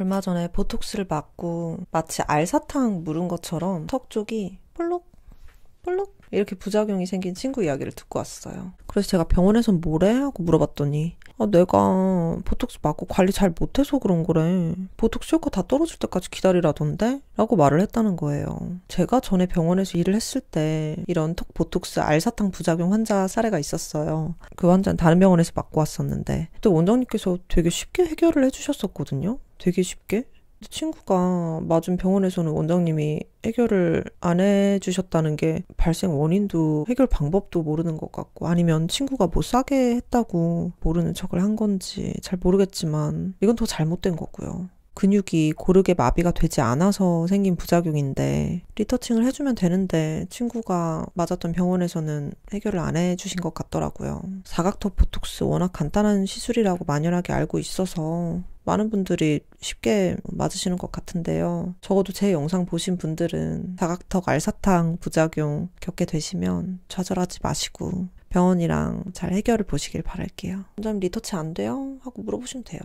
얼마 전에 보톡스를 맞고 마치 알사탕 물은 것처럼 턱 쪽이 볼록 볼록 이렇게 부작용이 생긴 친구 이야기를 듣고 왔어요. 그래서 제가 병원에서 뭐래 하고 물어봤더니 아, 내가 보톡스 맞고 관리 잘 못해서 그런 거래. 보톡스 효과 다 떨어질 때까지 기다리라던데? 라고 말을 했다는 거예요. 제가 전에 병원에서 일을 했을 때 이런 턱 보톡스 알사탕 부작용 환자 사례가 있었어요. 그 환자는 다른 병원에서 맞고 왔었는데 그때 원장님께서 되게 쉽게 해결을 해주셨었거든요. 되게 쉽게 친구가 맞은 병원에서는 원장님이 해결을 안 해주셨다는 게 발생 원인도 해결 방법도 모르는 것 같고 아니면 친구가 뭐 싸게 했다고 모르는 척을 한 건지 잘 모르겠지만 이건 더 잘못된 거고요. 근육이 고르게 마비가 되지 않아서 생긴 부작용인데 리터칭을 해주면 되는데 친구가 맞았던 병원에서는 해결을 안 해주신 것 같더라고요. 사각턱 보톡스 워낙 간단한 시술이라고 만연하게 알고 있어서 많은 분들이 쉽게 맞으시는 것 같은데요. 적어도 제 영상 보신 분들은 자각턱 알사탕 부작용 겪게 되시면 좌절하지 마시고 병원이랑 잘 해결을 보시길 바랄게요. 점 리터치 안 돼요? 하고 물어보시면 돼요.